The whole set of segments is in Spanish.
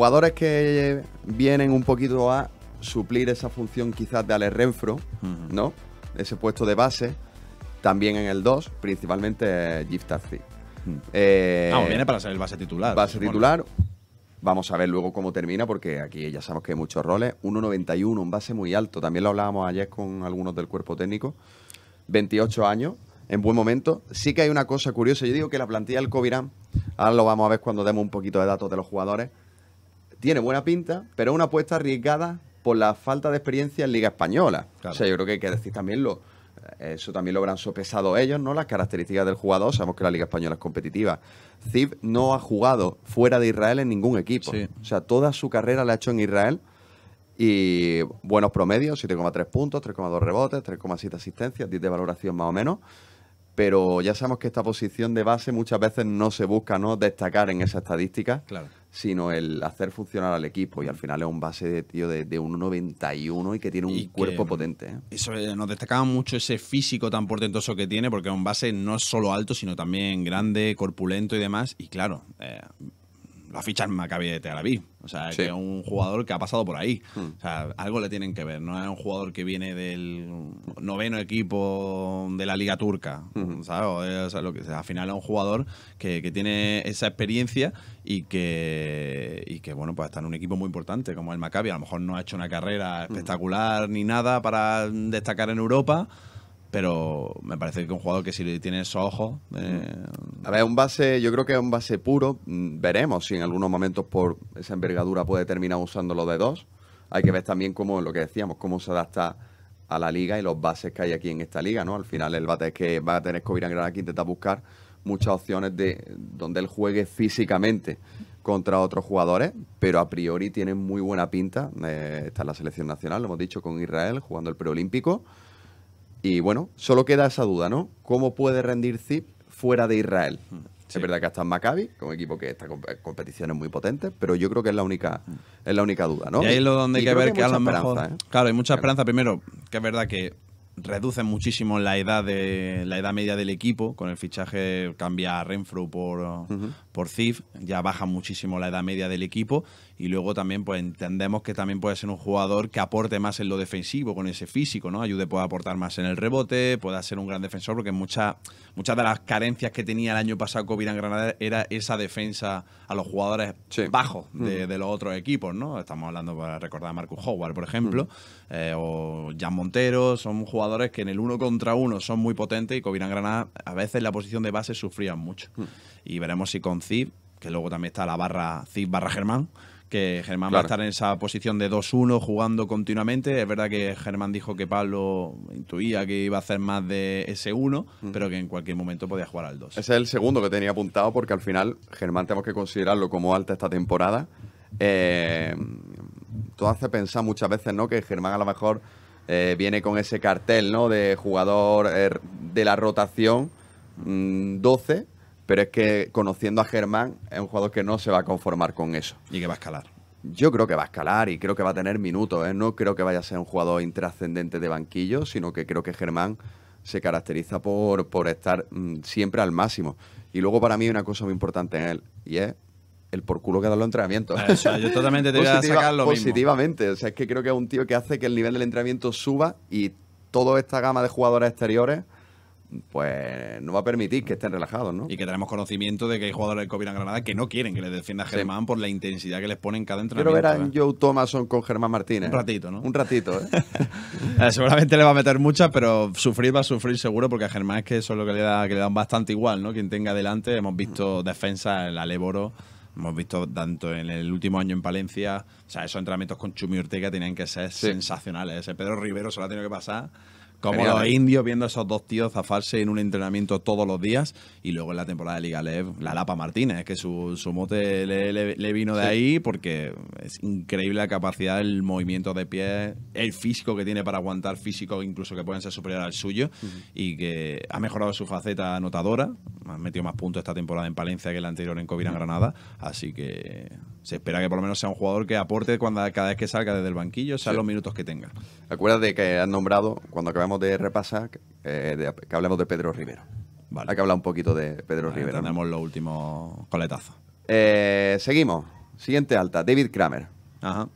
jugadores que vienen un poquito a suplir esa función quizás de Ale Renfro, ¿no? Ese puesto de base, también en el 2, principalmente Gift eh, Vamos, viene para ser el base titular. Base titular. Vamos a ver luego cómo termina, porque aquí ya sabemos que hay muchos roles. 1,91, un base muy alto. También lo hablábamos ayer con algunos del cuerpo técnico. 28 años, en buen momento. Sí que hay una cosa curiosa. Yo digo que la plantilla del Covirán, ahora lo vamos a ver cuando demos un poquito de datos de los jugadores tiene buena pinta, pero es una apuesta arriesgada por la falta de experiencia en Liga Española. O sea, yo creo que hay que decir también lo, eh, eso también lo habrán sopesado ellos, ¿no? Las características del jugador. Sabemos que la Liga Española es competitiva. Zib no ha jugado fuera de Israel en ningún equipo. O sea, toda su carrera la ha hecho en Israel. Y buenos promedios, 7,3 puntos, 3,2 rebotes, 3,7 asistencias, 10 de valoración más o menos. Pero ya sabemos que esta posición de base muchas veces no se busca, ¿no? Destacar en esa estadística. Claro sino el hacer funcionar al equipo. Y al final es un base de, tío, de, de 1,91 y que tiene un cuerpo potente. ¿eh? Eso, eh, nos destacaba mucho ese físico tan portentoso que tiene, porque es un base no solo alto, sino también grande, corpulento y demás. Y claro, eh, la ficha fichado en Maccabi de Tel Aviv. O sea, que es un jugador que ha pasado por ahí. Mm. O sea, algo le tienen que ver. No es un jugador que viene del noveno equipo de la Liga Turca. Mm. ¿sabes? O lo que, al final es un jugador que, tiene esa experiencia y que, y que, bueno, pues está en un equipo muy importante como el Maccabi. A lo mejor no ha hecho una carrera mm. espectacular ni nada para destacar en Europa pero me parece que un jugador que si tiene esos ojos... Eh... A ver, un base, yo creo que es un base puro. Mm, veremos si en algunos momentos por esa envergadura puede terminar usando los de dos. Hay que ver también cómo, lo que decíamos, cómo se adapta a la liga y los bases que hay aquí en esta liga, ¿no? Al final el bate es que va a tener que ir a intenta buscar muchas opciones de donde él juegue físicamente contra otros jugadores, pero a priori tiene muy buena pinta. Eh, está en la selección nacional, lo hemos dicho, con Israel jugando el preolímpico. Y bueno, solo queda esa duda, ¿no? ¿Cómo puede rendir Zip fuera de Israel? Mm. Es verdad que hasta en Maccabi, que un equipo que está con competiciones muy potentes pero yo creo que es la única, mm. es la única duda, ¿no? Y ahí es lo donde hay que ver que, a lo mejor. ¿eh? Claro, hay mucha esperanza. Primero, que es verdad que reducen muchísimo la edad de la edad media del equipo con el fichaje cambia a Renfrew por, por CIF, ya baja muchísimo la edad media del equipo y luego también pues entendemos que también puede ser un jugador que aporte más en lo defensivo con ese físico, ¿no? Ayude puede aportar más en el rebote, puede ser un gran defensor porque muchas muchas de las carencias que tenía el año pasado en Granada era esa defensa a los jugadores bajos mm. de, los otros equipos, ¿no? Estamos hablando para recordar a Marcus Howard, por ejemplo, mm. eh, o Jan Montero, son jugadores que en el uno contra uno son muy potentes y en Granada a veces la posición de base sufría mucho. Mm. Y veremos si con con que luego también está la barra Zip barra Germán, que Germán va a estar en esa posición de 2-1 jugando continuamente. Es verdad que Germán dijo que Pablo intuía que iba a hacer más de ese 1, pero que en cualquier momento podía jugar al 2. Ese es el segundo que tenía apuntado porque al final Germán tenemos que considerarlo como alta esta temporada. Eh, todo hace pensar muchas veces ¿no? que Germán a lo mejor eh, viene con ese cartel ¿no? de jugador eh, de la rotación 12 mm, pero es que conociendo a Germán, es un jugador que no se va a conformar con eso. Y que va a escalar. Yo creo que va a escalar y creo que va a tener minutos. ¿eh? No creo que vaya a ser un jugador intrascendente de banquillo, sino que creo que Germán se caracteriza por, por estar mm, siempre al máximo. Y luego para mí hay una cosa muy importante en él, y es el por culo que da los entrenamientos. Ah, yo totalmente te voy a sacar lo Positivamente, o sea, es que creo que es un tío que hace que el nivel del entrenamiento suba y toda esta gama de jugadores exteriores pues no va a permitir que estén relajados, ¿no? Y que tenemos conocimiento de que hay jugadores del COVID Granada que no quieren que les defienda Germán por la intensidad que les ponen cada entrenamiento. Quiero ver a ¿eh? Joe Thomason con Germán Martínez. Un ratito, ¿no? Un ratito, ¿eh? Eh, Seguramente le va a meter muchas, pero sufrir va a sufrir seguro porque a Germán es que eso es lo que le da, que le dan bastante igual, ¿no? Quien tenga adelante hemos visto defensa, en la Leboro hemos visto tanto en el último año en Palencia, o sea, esos entrenamientos con Chumi Ortega tenían que ser sensacionales. Ese Pedro Rivero se lo ha tenido que pasar como los indios viendo a esos dos tíos zafarse en un entrenamiento todos los días y luego en la temporada de Liga Lev, la Lapa Martínez, que su, mote le, vino de ahí porque es increíble la capacidad, el movimiento de pie, el físico que tiene para aguantar físico incluso que pueden ser superiores al suyo y que ha mejorado su faceta anotadora, ha metido más puntos esta temporada en Palencia que la anterior en Covid en Granada, así que se espera que por lo menos sea un jugador que aporte cuando cada vez que salga desde el banquillo, sean los minutos que tenga. Acuérdate que has nombrado cuando acabamos de repasar, eh, que hablemos de Pedro Rivero. Vale. Hay que hablar un poquito de Pedro Rivero. Tenemos los últimos coletazos. Eh, seguimos. Siguiente alta, David Kramer. Ajá.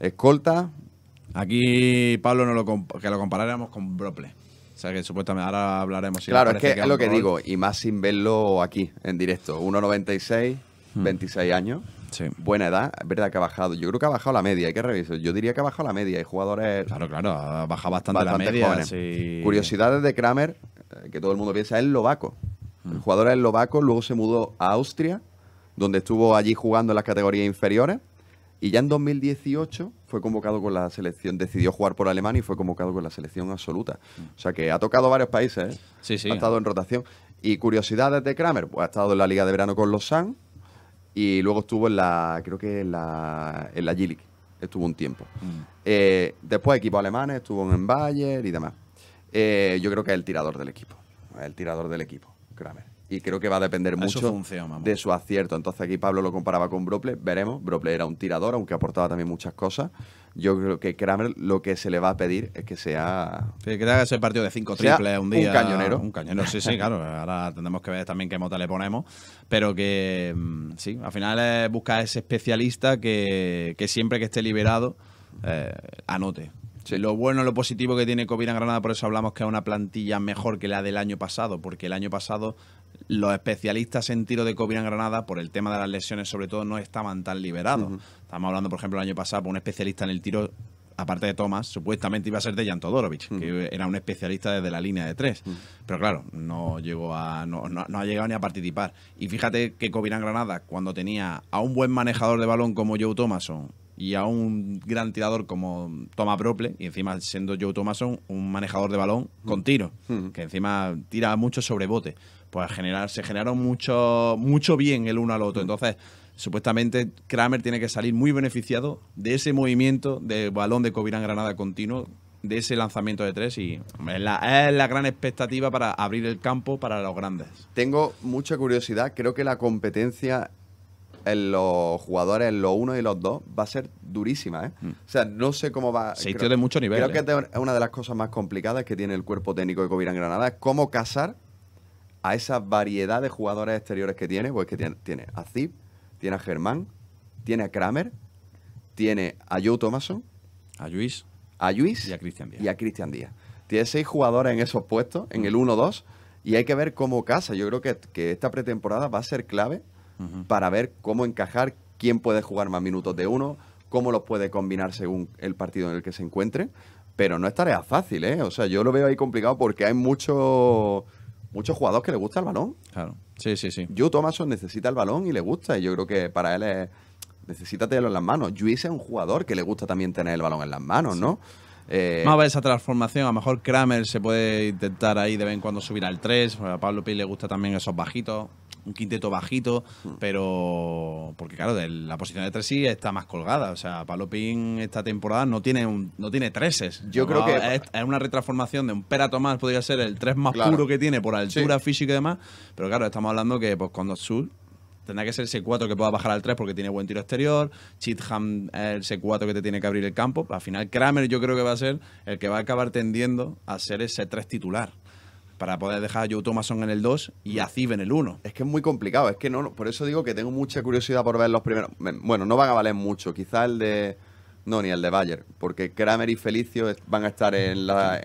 Escolta. Aquí Pablo no lo que lo comparáramos con Brople. O sea que supuestamente ahora hablaremos. claro, es que, es lo que digo, y más sin verlo aquí en directo. 1.96, 26 hmm. años. Buena edad, es verdad que ha bajado. Yo creo que ha bajado la media, hay que revisar. Yo diría que ha bajado la media. Hay jugadores. Claro, claro, ha bajado bastante, la media. Curiosidades de Kramer, eh, que todo el mundo piensa, es lovaco mm. El jugador es eslovaco, luego se mudó a Austria, donde estuvo allí jugando en las categorías inferiores. Y ya en 2018 fue convocado con la selección, decidió jugar por Alemania y fue convocado con la selección absoluta. Mm. O sea que ha tocado varios países, ¿eh? ha estado en rotación. Y curiosidades de Kramer, pues, ha estado en la Liga de Verano con los San, y luego estuvo en la, creo que en la, en la Gilic estuvo un tiempo. Mm. Eh, después equipos alemanes, estuvo en Bayern y demás. Eh, yo creo que es el tirador del equipo, el tirador del equipo, Kramer. Y creo que va a depender mucho de su acierto. Entonces aquí Pablo lo comparaba con Brople, veremos. Brople era un tirador, aunque aportaba también muchas cosas yo creo que Kramer lo que se le va a pedir es que sea. Sí, que haga ese partido de cinco triples un día. Un cañonero. Un cañonero, sí, sí, claro. Ahora tendremos que ver también qué mota le ponemos. Pero que, mm, sí, al final busca buscar ese especialista que, que siempre que esté liberado, eh, anote. Lo bueno, lo positivo que tiene Covid Granada, por eso hablamos que es una plantilla mejor que la del año pasado, porque el año pasado los especialistas en tiro de en Granada, por el tema de las lesiones, sobre todo, no estaban tan liberados. Estamos hablando, por ejemplo, el año pasado, por un especialista en el tiro, aparte de Thomas, supuestamente iba a ser de Todorovic, que era un especialista desde la línea de tres. Pero claro, no llegó a. No, no, ha llegado ni a participar. Y fíjate que en Granada, cuando tenía a un buen manejador de balón como Joe Thomason, y a un gran tirador como Thomas Prople, y encima siendo Joe Thomason un manejador de balón con tiro, que encima tira mucho sobre bote pues se generaron mucho, mucho bien el uno al otro. Mm. Entonces, supuestamente Kramer tiene que salir muy beneficiado de ese movimiento de balón de Covirán Granada continuo, de ese lanzamiento de tres y es, la, es la gran expectativa para abrir el campo para los grandes. Tengo mucha curiosidad, creo que la competencia en los jugadores, en los uno y los dos, va a ser durísima. ¿eh? Mm. O sea, no sé cómo va. Se creo, de mucho nivel. Creo que ¿eh? es una de las cosas más complicadas que tiene el cuerpo técnico de Covirán Granada, es cómo cazar a esa variedad de jugadores exteriores que tiene, pues que tiene, a Zib, tiene a Germán, tiene a Kramer, tiene a Joe Thomason, a Luis, a Luis y a Cristian Díaz. Tiene seis jugadores en esos puestos, en el 1-2, y hay que ver cómo casa. Yo creo que, esta pretemporada va a ser clave para ver cómo encajar, quién puede jugar más minutos de uno, cómo los puede combinar según el partido en el que se encuentre. Pero no es tarea fácil, ¿eh? O sea, yo lo veo ahí complicado porque hay mucho muchos jugadores que le gusta el balón. Claro. Sí, sí, sí. Yo Thomason necesita el balón y le gusta. Y yo creo que para él es. Necesita tenerlo en las manos. Juice es un jugador que le gusta también tener el balón en las manos, ¿no? Eh, va esa transformación. A lo mejor Kramer se puede intentar ahí de vez en cuando subir al 3. A Pablo Pi le gusta también esos bajitos un quinteto bajito, mm. pero porque claro, de la posición de tres sí está más colgada. O sea, Palopin esta temporada no tiene un, no tiene treses. Yo creo que es, una retransformación de un Pera Tomás, podría ser el tres más puro que tiene por altura física y demás. Pero claro, estamos hablando que pues cuando Sul tendrá que ser el C4 que pueda bajar al 3 porque tiene buen tiro exterior. Chitham es el C4 que te tiene que abrir el campo. Al final, Kramer yo creo que va a ser el que va a acabar tendiendo a ser ese tres titular para poder dejar a Joe Thomason en el 2 y a Zib en el 1. Es que es muy complicado, es que no, por eso digo que tengo mucha curiosidad por ver los primeros. Bueno, no van a valer mucho, quizá el de. No, ni el de Bayer, porque Kramer y Felicio van a estar en,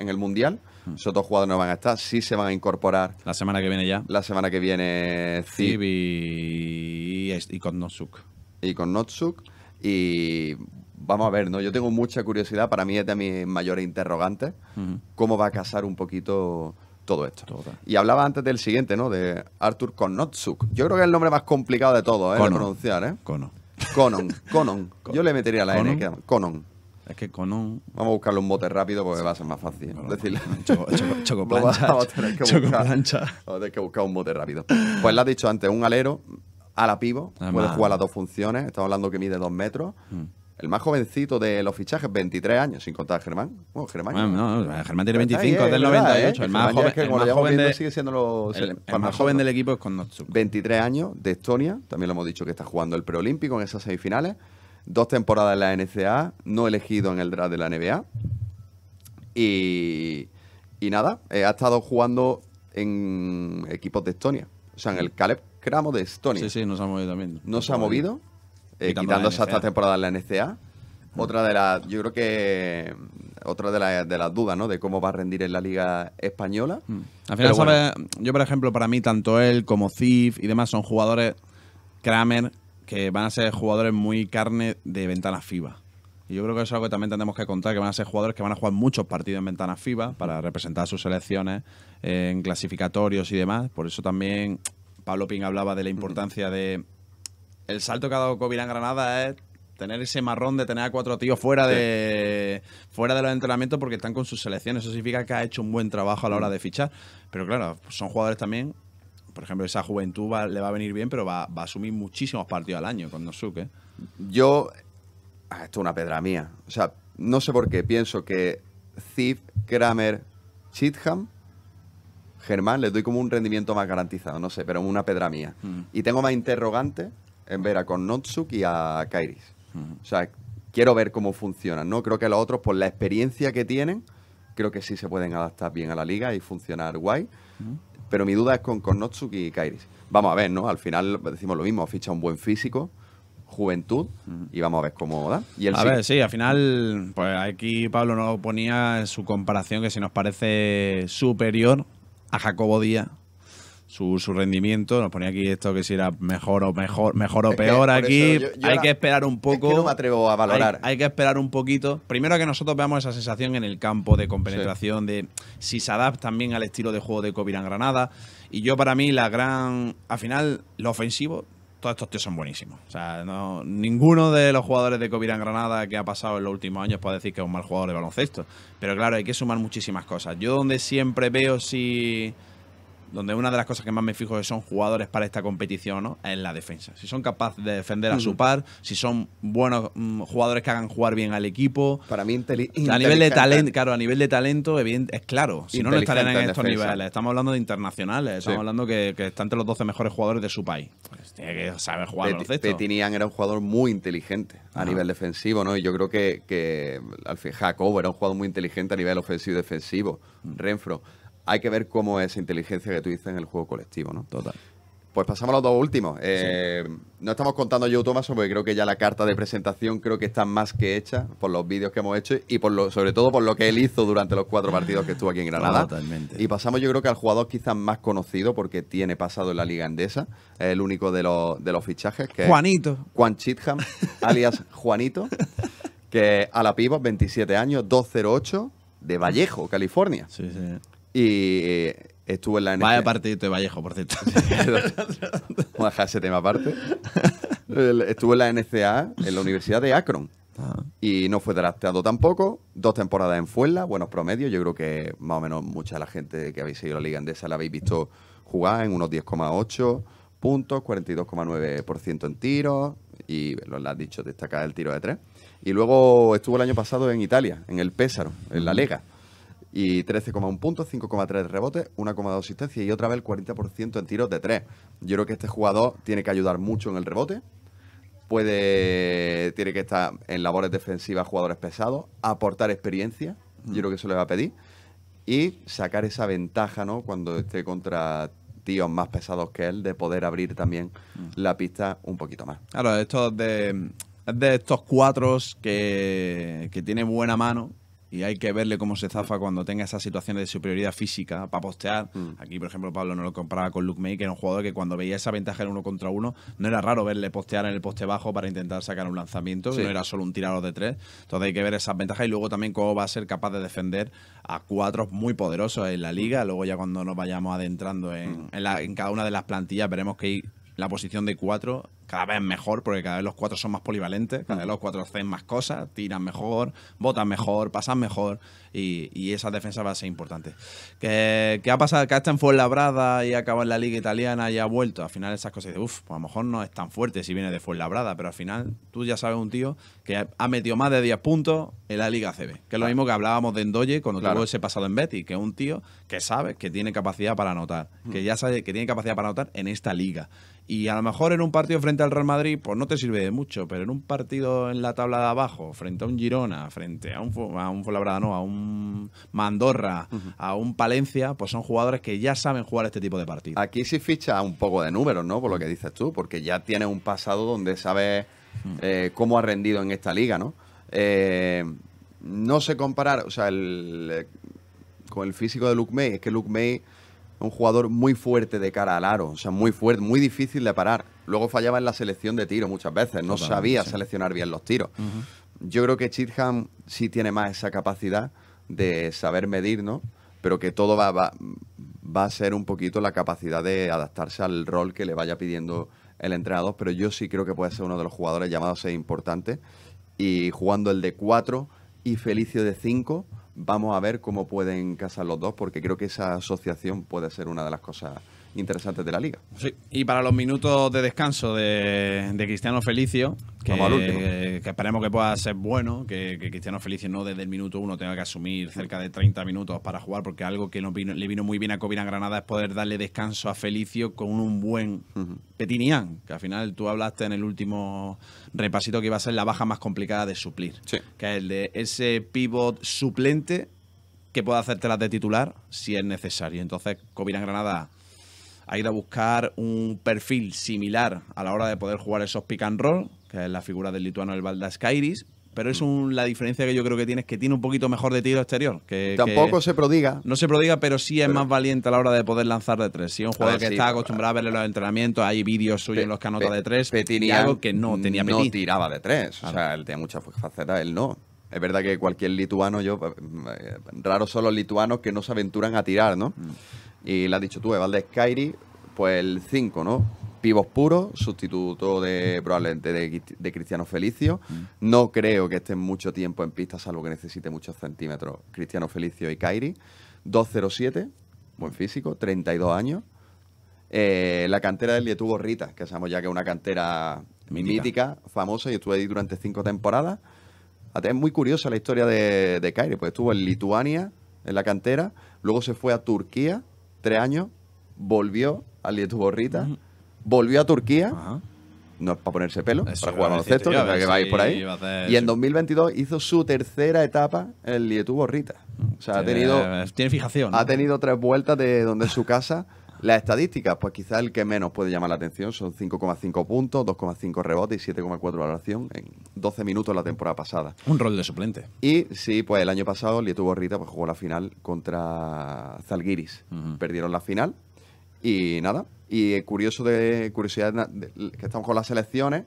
el Mundial. Mm. Esos dos jugadores no van a estar, sí se van a incorporar. La semana que viene ya. La semana que viene Zib este, y, con Nozuk. Y con Notsuk. Y vamos a ver, ¿no? Yo tengo mucha curiosidad, para mí es de mis mayores interrogantes, cómo va a casar un poquito todo esto. Y hablaba antes del siguiente, ¿no? De Arthur Konotsuk. Yo creo que es el nombre más complicado de todo, ¿eh? Conon. De pronunciar, ¿eh? Conon. Conon. Conon. Yo le metería la N. Que... Conon. Es que Conon... Vamos a buscarle un bote rápido porque va a ser más fácil. ¿eh? Decirle... Choco, choco, plancha. Vamos que buscar, un bote rápido. Pues lo has dicho antes, un alero a la pivo. Puede jugar las dos funciones. Estamos hablando que mide dos metros. Mm el más jovencito de los fichajes, 23 años, sin contar a Germán. Oh, bueno, Germán. tiene 25, es del 98. ¿eh? El más joven, más joven del equipo es con 23 años de Estonia, también lo hemos dicho que está jugando el preolímpico en esas semifinales. Dos temporadas en la NCA, no elegido en el draft de la NBA. Y, nada, eh, ha estado jugando en equipos de Estonia. O sea, en el Caleb Cramo de Estonia. Sí, sí, nos ha movido también. No se ha movido eh, quitándose esta temporada en la NCA. Otra de las, yo creo que otra de, de las dudas, ¿no? De cómo va a rendir en la liga española. Mm. Al final, yo por ejemplo, para mí tanto él como Cif y demás son jugadores Kramer que van a ser jugadores muy carne de ventana FIBA. Y yo creo que eso es algo que también tenemos que contar, que van a ser jugadores que van a jugar muchos partidos en ventana FIBA para representar a sus selecciones eh, en clasificatorios y demás. Por eso también Pablo Ping hablaba de la importancia de el salto que ha dado Kobe Granada es tener ese marrón de tener a cuatro tíos fuera de fuera de los entrenamientos porque están con sus selecciones. Eso significa que ha hecho un buen trabajo a la hora de fichar. Pero claro, pues son jugadores también. Por ejemplo, esa juventud le va a venir bien, pero va, a asumir muchísimos partidos al año con Nosuke. ¿eh? Yo. Ah, esto es una pedra mía. O sea, no sé por qué. Pienso que Ziv, Kramer, Chitham, Germán, les doy como un rendimiento más garantizado. No sé, pero es una pedra mía. Mm. Y tengo más interrogantes en ver a Kornotsuk y a Kairis. O sea, quiero ver cómo funcionan, ¿no? Creo que los otros, por la experiencia que tienen, creo que sí se pueden adaptar bien a la liga y funcionar guay. Pero mi duda es con Konnotsuke y Kairis. Vamos a ver, ¿no? Al final decimos lo mismo, ficha un buen físico, juventud y vamos a ver cómo da. Y a ver, sí, al final, pues aquí Pablo nos ponía en su comparación que si nos parece superior a Jacobo Díaz su, su, rendimiento. Nos ponía aquí esto que si era mejor o mejor, mejor o peor aquí. hay que esperar un poco. no me atrevo a valorar. Hay, que esperar un poquito. Primero que nosotros veamos esa sensación en el campo de compenetración, de si se adapta también al estilo de juego de en Granada. Y yo para mí la gran... Al final, lo ofensivo todos estos tíos son buenísimos. O sea, no, ninguno de los jugadores de en Granada que ha pasado en los últimos años puede decir que es un mal jugador de baloncesto. Pero claro, hay que sumar muchísimas cosas. Yo donde siempre veo si donde una de las cosas que más me fijo son jugadores para esta competición, ¿no? en la defensa. Si son capaces de defender a su mm. par, si son buenos mm, jugadores que hagan jugar bien al equipo. Para mí, a nivel de talento, claro, a nivel de talento, es claro. Si no, no estarían en, estos niveles. Estamos hablando de internacionales, estamos hablando que, que están entre los 12 mejores jugadores de su país. Pues tiene que saber jugar Petinian era un jugador muy inteligente a nivel defensivo, ¿no? Y yo creo que, al Jacobo era un jugador muy inteligente a nivel ofensivo y defensivo. Mm. Renfro hay que ver cómo es esa inteligencia que tú dices en el juego colectivo, ¿no? Total. Pues pasamos a los dos últimos. Eh, no estamos contando yo, Tomaso, porque creo que ya la carta de presentación creo que está más que hecha por los vídeos que hemos hecho y por lo, sobre todo por lo que él hizo durante los cuatro partidos que estuvo aquí en Granada. Totalmente. Y pasamos yo creo que al jugador quizás más conocido porque tiene pasado en la Liga Endesa, el único de, los, de los fichajes, que Juanito. Juan Chitham, alias Juanito, que a la pibos, 27 años, 208, de Vallejo, California. Sí, sí. Y eh, estuvo en la NCA. Vaya partido de Vallejo, por cierto. Vamos a dejar ese tema aparte. estuvo en la NCA, en la Universidad de Akron. Ah. Y no fue drafteado tampoco. Dos temporadas en Fuenla, buenos promedios. Yo creo que más o menos mucha de la gente que habéis seguido la Liga Andesa la habéis visto jugar en unos 10,8 puntos, 42,9% en tiros. Y lo has dicho, destacar el tiro de tres. Y luego estuvo el año pasado en Italia, en el Pésaro, en la Lega y 13,1 puntos, 5,3 rebotes, 1,2 asistencia y otra vez el 40% en tiros de 3. Yo creo que este jugador tiene que ayudar mucho en el rebote. Puede, tiene que estar en labores defensivas, jugadores pesados, aportar experiencia, yo creo que eso le va a pedir, y sacar esa ventaja, ¿no? Cuando esté contra tíos más pesados que él, de poder abrir también mm. la pista un poquito más. Claro, estos de, de estos cuatro que, que tiene buena mano, y hay que verle cómo se zafa cuando tenga esas situaciones de superioridad física para postear. Mm. Aquí, por ejemplo, Pablo no lo comparaba con Luke May, que era un jugador que cuando veía esa ventaja en uno contra uno, no era raro verle postear en el poste bajo para intentar sacar un lanzamiento, no era solo un tirador de tres. Entonces hay que ver esas ventajas y luego también cómo va a ser capaz de defender a cuatro muy poderosos en la liga. Mm. Luego ya cuando nos vayamos adentrando en, mm. en cada una de las plantillas, veremos que la posición de cuatro cada vez mejor, porque cada vez los cuatro son más polivalentes, cada vez los cuatro hacen más cosas, tiran mejor, botan mejor, pasan mejor, y, esa defensa va a ser importante. ¿Qué, ha pasado? Que estado en Fuenlabrada y acabado en la Liga Italiana y ha vuelto. Al final esas cosas, uff, pues a lo mejor no es tan fuerte si viene de Fuenlabrada, pero al final tú ya sabes un tío que ha metido más de 10 puntos en la Liga CB, que es lo mismo que hablábamos de Endoye cuando claro. tuvo ese pasado en Betty, que es un tío que sabe que tiene capacidad para anotar, que mm. ya sabe que tiene capacidad para anotar en esta liga. Y a lo mejor en un partido frente al Real Madrid, pues no te sirve de mucho, pero en un partido en la tabla de abajo, frente a un Girona, frente a un, a un no, a un Mandorra, a un Palencia, pues son jugadores que ya saben jugar este tipo de partidos. Aquí sí ficha un poco de números, ¿no? Por lo que mm. dices tú, porque ya tiene un pasado donde sabes mm. eh, cómo ha rendido en esta liga, ¿no? Eh, no sé comparar, o sea, con el físico de Luke May, es que Luke May es un jugador muy fuerte de cara al aro, o sea, muy fuerte, muy difícil de parar. Luego fallaba en la selección de tiro muchas veces, no sabía seleccionar bien los tiros. Yo creo que Chitham sí tiene más esa capacidad de saber medir, ¿no? Pero que todo va, va, a ser un poquito la capacidad de adaptarse al rol que le vaya pidiendo el entrenador. Pero yo sí creo que puede ser uno de los jugadores llamados a ser importante. Y jugando el de 4 y Felicio de 5, vamos a ver cómo pueden casar los dos, porque creo que esa asociación puede ser una de las cosas interesantes de la liga. y para los minutos de descanso de, Cristiano Felicio, que, esperemos que pueda ser bueno, que, Cristiano Felicio no desde el minuto uno tenga que asumir cerca de 30 minutos para jugar, porque algo que no le vino muy bien a Covina Granada es poder darle descanso a Felicio con un buen uh que al final tú hablaste en el último repasito que iba a ser la baja más complicada de suplir, que es el de ese pivot suplente que pueda hacértelas de titular si es necesario. Entonces, Covina Granada a ir a buscar un perfil similar a la hora de poder jugar esos pick and roll, que es la figura del lituano el Valdas pero es mm. la diferencia que yo creo que tiene es que tiene un poquito mejor de tiro exterior. Que, Tampoco se prodiga. No se prodiga, pero sí es más valiente a la hora de poder lanzar de tres. Sí, un jugador ah, que está acostumbrado a verle los entrenamientos, hay vídeos suyos en los que anota de tres. algo que no tenía No tiraba de tres. O sea, él tenía mucha faceta, él no. Es verdad que cualquier lituano, yo, eh, raros son los lituanos que no se aventuran a tirar, ¿no? Mm. Y le has dicho tú, Evalde Skyri, pues el 5, ¿no? Pivos puros, sustituto de probablemente de, Cristiano Felicio. Mm. No creo que esté mucho tiempo en pista, salvo que necesite muchos centímetros Cristiano Felicio y Kairi. 207, buen físico, 32 años. Eh, la cantera del Lietuvo Rita, que sabemos ya que es una cantera mítica, famosa, y estuve ahí durante cinco temporadas. Es muy curiosa la historia de, de pues estuvo en Lituania, en la cantera, luego se fue a Turquía, tres años, volvió al Lietubo volvió a Turquía, no es para ponerse pelo, para jugar los que, que vais por ahí. Y en 2022 hizo su tercera etapa en borrita O sea, ha tenido. Eh, tiene fijación. Ha tenido tres vueltas de donde su casa. Las estadísticas, pues quizá el que menos puede llamar la atención son 5,5 puntos, 2,5 rebotes y 7,4 valoración en 12 minutos la temporada pasada. Un rol de suplente. Y sí, pues el año pasado Lieto Borrita pues, jugó la final contra Zalgiris. Perdieron la final y nada. Y eh, curioso de curiosidad que estamos con las selecciones,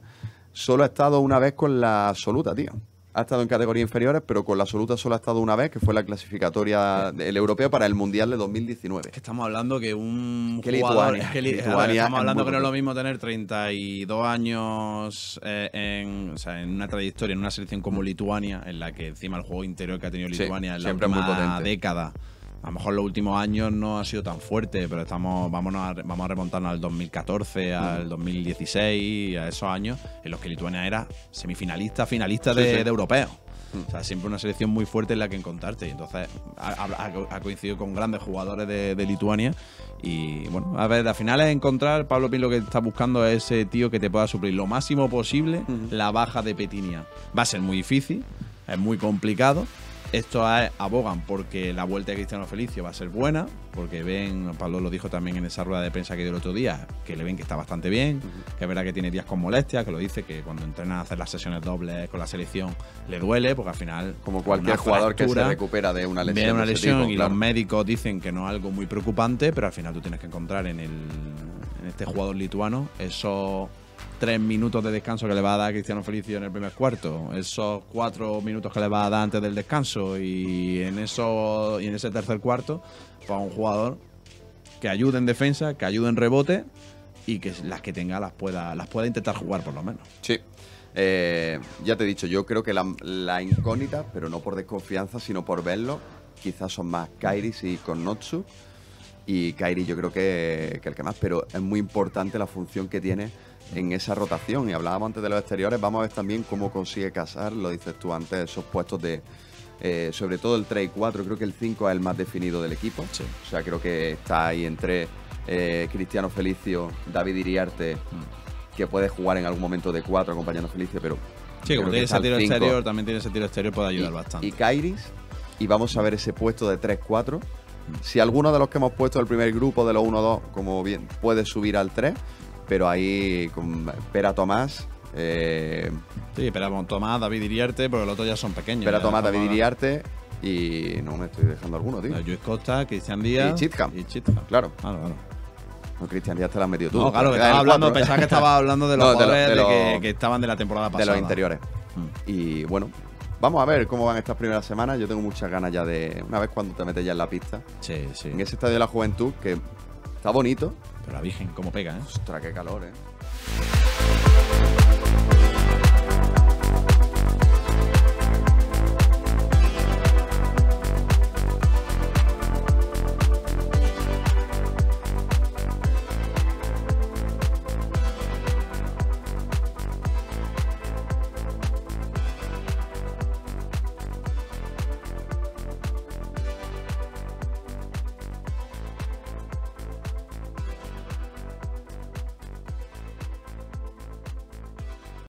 solo ha estado una vez con la absoluta, tío ha estado en categorías inferiores, pero con la absoluta solo ha estado una vez, que fue la clasificatoria del europeo para el Mundial de 2019. estamos hablando que un jugador... estamos hablando que no es lo mismo tener 32 años eh, en, una trayectoria, en una selección como Lituania, en la que encima el juego interior que ha tenido Lituania en la última década a lo mejor los últimos años no ha sido tan fuerte, pero estamos, vamos vamos a remontarnos al 2014, al 2016, a esos años en los que Lituania era semifinalista, finalista de, europeo. Mm. O sea, siempre una selección muy fuerte en la que encontrarte. Entonces, ha, coincidido con grandes jugadores de, Lituania. Y bueno, a ver, al final es encontrar, Pablo Pin lo que está buscando es ese tío que te pueda suplir lo máximo posible la baja de Petinia. Va a ser muy difícil, es muy complicado, esto abogan porque la vuelta de Cristiano Felicio va a ser buena, porque ven, Pablo lo dijo también en esa rueda de prensa que dio el otro día, que le ven que está bastante bien, que es verdad que tiene días con molestias, que lo dice, que cuando entrena a hacer las sesiones dobles con la selección le duele, porque al final. Como cualquier jugador que se recupera de una lesión. De una lesión y los médicos dicen que no es algo muy preocupante, pero al final tú tienes que encontrar en, el, en este jugador lituano eso tres minutos de descanso que le va a dar Cristiano Felicio en el primer cuarto, esos cuatro minutos que le va a dar antes del descanso y en, eso, y en ese tercer cuarto, para pues un jugador que ayude en defensa, que ayude en rebote y que las que tenga las pueda, las pueda intentar jugar por lo menos. Sí. Eh, ya te he dicho, yo creo que la, incógnita, pero no por desconfianza, sino por verlo, quizás son más Kairis y Konotsu Y Kairi yo creo que, que el que más, pero es muy importante la función que tiene en esa rotación. Y hablábamos antes de los exteriores, vamos a ver también cómo consigue casar, lo dices tú antes, esos puestos de, eh, sobre todo el 3 y 4, creo que el 5 es el más definido del equipo. O sea, creo que está ahí entre eh, Cristiano Felicio, David Iriarte, mm. que puede jugar en algún momento de 4 acompañando a Felicio, pero... Sí, como tiene ese tiro exterior, también tiene ese tiro exterior, puede ayudar bastante. Y Kairis, y vamos a ver ese puesto de 3-4. Mm. Si alguno de los que hemos puesto el primer grupo de los 1-2, como bien, puede subir al 3, pero ahí con Pera Tomás. Eh, sí, Pera Tomás, David Iriarte, porque los otros ya son pequeños. Pera Tomás, David Iriarte. Y no me estoy dejando alguno, tío. Luis Costa, Cristian Díaz. Y Chitka. Y Chitka, Claro. Claro, claro. No, Cristian Díaz te la has metido tú. No, claro, estaba hablando, pensaba que estaba hablando de los que, estaban de la temporada pasada. De los interiores. Mm. Y bueno, vamos a ver cómo van estas primeras semanas. Yo tengo muchas ganas ya de. Una vez cuando te metes ya en la pista. Sí, sí. En ese estadio de la juventud, que Está bonito. Pero la Virgen, cómo pega, ¿eh? Ostras, qué calor, ¿eh?